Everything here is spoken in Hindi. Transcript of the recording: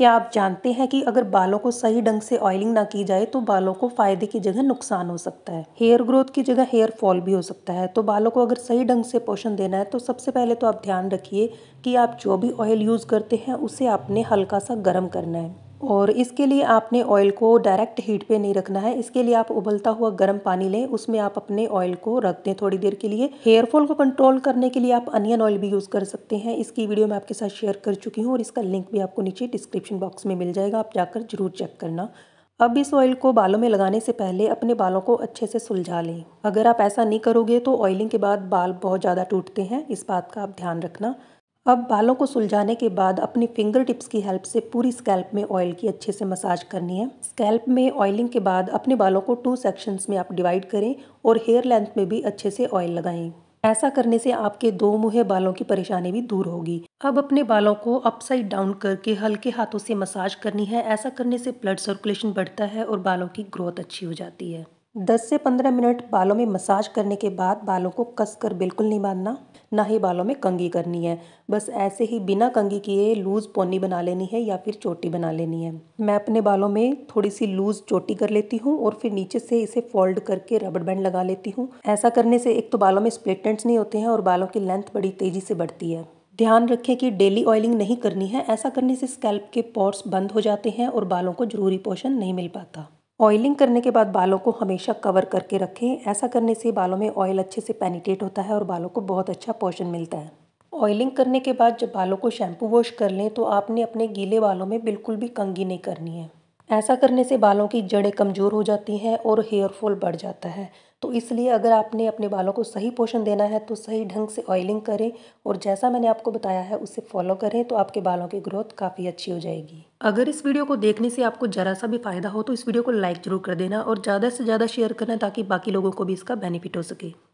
क्या आप जानते हैं कि अगर बालों को सही ढंग से ऑयलिंग ना की जाए तो बालों को फायदे की जगह नुकसान हो सकता है हेयर ग्रोथ की जगह हेयर फॉल भी हो सकता है तो बालों को अगर सही ढंग से पोषण देना है तो सबसे पहले तो आप ध्यान रखिए कि आप जो भी ऑयल यूज़ करते हैं उसे आपने हल्का सा गर्म करना है और इसके लिए आपने ऑयल को डायरेक्ट हीट पे नहीं रखना है इसके लिए आप उबलता हुआ गर्म पानी लें उसमें आप अपने ऑयल को रख दें थोड़ी देर के लिए हेयर फॉल को कंट्रोल करने के लिए आप अनियन ऑयल भी यूज़ कर सकते हैं इसकी वीडियो मैं आपके साथ शेयर कर चुकी हूँ और इसका लिंक भी आपको नीचे डिस्क्रिप्शन बॉक्स में मिल जाएगा आप जाकर जरूर चेक करना अब इस ऑयल को बालों में लगाने से पहले अपने बालों को अच्छे से सुलझा लें अगर आप ऐसा नहीं करोगे तो ऑयलिंग के बाद बाल बहुत ज़्यादा टूटते हैं इस बात का आप ध्यान रखना अब बालों को सुलझाने के बाद अपनी फिंगर टिप्स की हेल्प से पूरी स्कैल्प में ऑयल की अच्छे से मसाज करनी है स्कैल्प में ऑयलिंग के बाद अपने बालों को टू सेक्शंस में आप डिवाइड करें और हेयर लेंथ में भी अच्छे से ऑयल लगाएं ऐसा करने से आपके दो मुहे बालों की परेशानी भी दूर होगी अब अपने बालों को अपसाइड डाउन करके हल्के हाथों से मसाज करनी है ऐसा करने से ब्लड सर्कुलेशन बढ़ता है और बालों की ग्रोथ अच्छी हो जाती है दस से पंद्रह मिनट बालों में मसाज करने के बाद बालों को कस कर बिल्कुल नहीं बांधना ना ही बालों में कंगी करनी है बस ऐसे ही बिना कंगी किए लूज़ पोनी बना लेनी है या फिर चोटी बना लेनी है मैं अपने बालों में थोड़ी सी लूज़ चोटी कर लेती हूँ और फिर नीचे से इसे फोल्ड करके रबड़ बैंड लगा लेती हूँ ऐसा करने से एक तो बालों में स्प्लिटेंट्स नहीं होते हैं और बालों की लेंथ बड़ी तेज़ी से बढ़ती है ध्यान रखें कि डेली ऑयलिंग नहीं करनी है ऐसा करने से स्कैल्प के पोर्स बंद हो जाते हैं और बालों को जरूरी पोषण नहीं मिल पाता ऑयलिंग करने के बाद बालों को हमेशा कवर करके रखें ऐसा करने से बालों में ऑयल अच्छे से पेनिटेट होता है और बालों को बहुत अच्छा पोषण मिलता है ऑयलिंग करने के बाद जब बालों को शैम्पू वॉश कर लें तो आपने अपने गीले बालों में बिल्कुल भी कंगी नहीं करनी है ऐसा करने से बालों की जड़ें कमज़ोर हो जाती हैं और हेयर फॉल बढ़ जाता है तो इसलिए अगर आपने अपने बालों को सही पोषण देना है तो सही ढंग से ऑयलिंग करें और जैसा मैंने आपको बताया है उसे फॉलो करें तो आपके बालों की ग्रोथ काफ़ी अच्छी हो जाएगी अगर इस वीडियो को देखने से आपको ज़रा सा भी फ़ायदा हो तो इस वीडियो को लाइक ज़रूर कर देना और ज़्यादा से ज़्यादा शेयर करना ताकि बाकी लोगों को भी इसका बेनिफिट हो सके